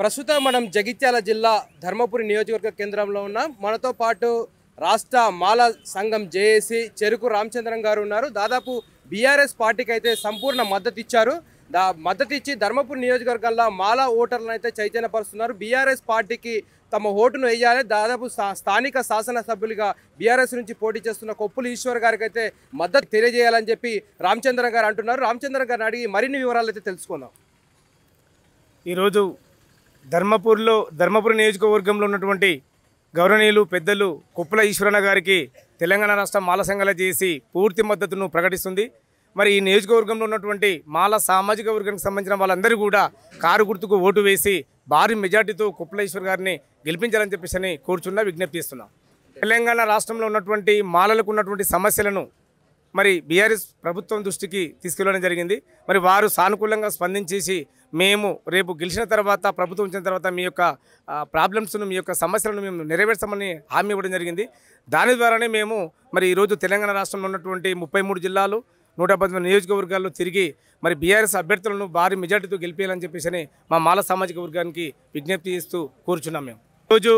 ప్రస్తుతం మనం జగిత్యాల జిల్లా ధర్మపురి నియోజకవర్గ కేంద్రంలో ఉన్నాం మనతో పాటు రాష్ట్ర మాల సంఘం జేఏసీ చెరుకు రామచంద్రం గారు ఉన్నారు దాదాపు బీఆర్ఎస్ పార్టీకి అయితే సంపూర్ణ మద్దతు ఇచ్చారు దా మద్దతు ఇచ్చి ధర్మపురి నియోజకవర్గాల్లో మాల ఓటర్లను అయితే చైతన్యపరుస్తున్నారు బీఆర్ఎస్ పార్టీకి తమ ఓటును వేయాలి దాదాపు స్థానిక శాసనసభ్యులుగా బీఆర్ఎస్ నుంచి పోటీ చేస్తున్న కొప్పులు ఈశ్వర్ గారికి అయితే మద్దతు తెలియజేయాలని చెప్పి రామచంద్ర గారు అంటున్నారు రామచంద్ర గారిని అడిగి మరిన్ని వివరాలు అయితే తెలుసుకుందాం ఈరోజు ధర్మపూర్లో ధర్మపురి నియోజకవర్గంలో ఉన్నటువంటి గౌరవనీయులు పెద్దలు కుప్పల ఈశ్వరన్న గారికి తెలంగాణ రాష్ట్రం మాల సంఘాల చేసి పూర్తి మద్దతును ప్రకటిస్తుంది మరి ఈ నియోజకవర్గంలో ఉన్నటువంటి మాల సామాజిక వర్గానికి సంబంధించిన వాళ్ళందరూ కూడా కారు గుర్తుకు ఓటు వేసి భారీ మెజార్టీతో కుప్పలేశ్వర్ గారిని గెలిపించాలని చెప్పేసి కూర్చున్న విజ్ఞప్తి చేస్తున్నాం తెలంగాణ రాష్ట్రంలో ఉన్నటువంటి మాలలకు ఉన్నటువంటి సమస్యలను మరి బీఆర్ఎస్ ప్రభుత్వం దృష్టికి తీసుకెళ్లడం జరిగింది మరి వారు సానుకూలంగా స్పందించేసి మేము రేపు గెలిచిన తర్వాత ప్రభుత్వం వచ్చిన తర్వాత మీ యొక్క ప్రాబ్లమ్స్ను మీ యొక్క సమస్యలను మేము నెరవేర్చమని హామీ ఇవ్వడం జరిగింది దాని ద్వారానే మేము మరి ఈరోజు తెలంగాణ రాష్ట్రంలో ఉన్నటువంటి ముప్పై జిల్లాలు నూట పద్దెనిమిది నియోజకవర్గాల్లో తిరిగి మరి బీఆర్ఎస్ అభ్యర్థులను భారీ మెజార్టీతో గెలిపేయాలని చెప్పేసి మా మాల సామాజిక వర్గానికి విజ్ఞప్తి చేస్తూ కూర్చున్నాం మేము ఈరోజు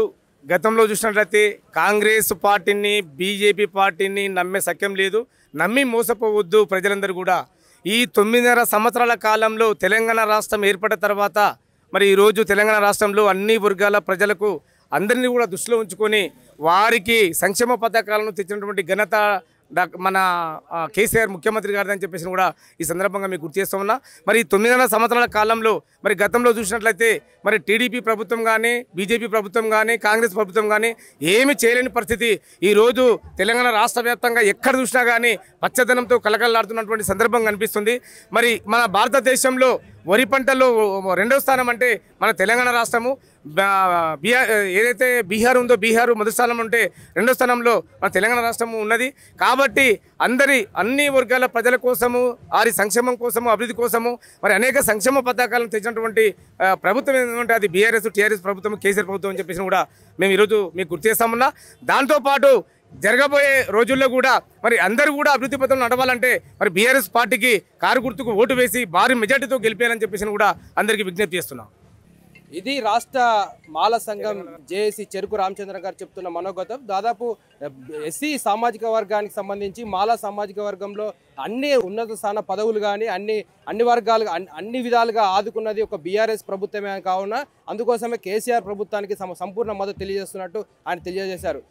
గతంలో చూసినట్లయితే కాంగ్రెస్ పార్టీని బీజేపీ పార్టీని నమ్మే సఖ్యం లేదు నమ్మి మోసపోవద్దు ప్రజలందరూ కూడా ఈ తొమ్మిదిన్నర సంవత్సరాల కాలంలో తెలంగాణ రాష్ట్రం ఏర్పడిన తర్వాత మరి ఈరోజు తెలంగాణ రాష్ట్రంలో అన్ని వర్గాల ప్రజలకు అందరినీ కూడా దృష్టిలో ఉంచుకొని వారికి సంక్షేమ పథకాలను తెచ్చినటువంటి ఘనత మన కేసీఆర్ ముఖ్యమంత్రి అని చెప్పేసి కూడా ఈ సందర్భంగా మీకు గుర్తు చేస్తూ ఉన్నా మరి తొమ్మిదిన్నర సంవత్సరాల కాలంలో మరి గతంలో చూసినట్లయితే మరి టీడీపీ ప్రభుత్వం కానీ బీజేపీ ప్రభుత్వం కానీ కాంగ్రెస్ ప్రభుత్వం కానీ ఏమి చేయలేని పరిస్థితి ఈరోజు తెలంగాణ రాష్ట్ర వ్యాప్తంగా ఎక్కడ చూసినా కానీ పచ్చదనంతో కలకలలాడుతున్నటువంటి సందర్భం కనిపిస్తుంది మరి మన భారతదేశంలో వరి పంటల్లో రెండో స్థానం అంటే మన తెలంగాణ రాష్ట్రము బీహార్ ఏదైతే బీహార్ ఉందో బీహారు మొదటి స్థానం ఉంటే రెండో స్థానంలో మన తెలంగాణ రాష్ట్రము ఉన్నది కాబట్టి అందరి అన్ని వర్గాల ప్రజల కోసము వారి సంక్షేమం కోసము అభివృద్ధి కోసము మరి అనేక సంక్షేమ పథకాలను తెచ్చినటువంటి ప్రభుత్వం ఏంటంటే అది బీఆర్ఎస్ టీఆర్ఎస్ ప్రభుత్వం కేసీఆర్ ప్రభుత్వం అని చెప్పేసి కూడా మేము ఈరోజు మీకు గుర్తు చేస్తామన్నా దాంతోపాటు జరగబోయే రోజుల్లో కూడా మరి అందరూ కూడా అభివృద్ధి పథంలో నడవాలంటే మరి బీఆర్ఎస్ పార్టీకి కారు గుర్తుకు ఓటు వేసి భారీ మెజార్టీతో గెలిపేయాలని చెప్పేసి కూడా అందరికీ విజ్ఞప్తి చేస్తున్నాం ఇది రాష్ట్ర మాల సంఘం జేఏసీ చెరుకు రామచంద్ర గారు చెప్తున్న మనోగతం దాదాపు ఎస్సీ సామాజిక వర్గానికి సంబంధించి మాల సామాజిక వర్గంలో అన్ని ఉన్నత స్థాన పదవులు కానీ అన్ని అన్ని వర్గాలుగా అన్ని విధాలుగా ఆదుకున్నది ఒక బీఆర్ఎస్ ప్రభుత్వమే కావున అందుకోసమే కేసీఆర్ ప్రభుత్వానికి సంపూర్ణ మద్దతు తెలియజేస్తున్నట్టు ఆయన తెలియజేశారు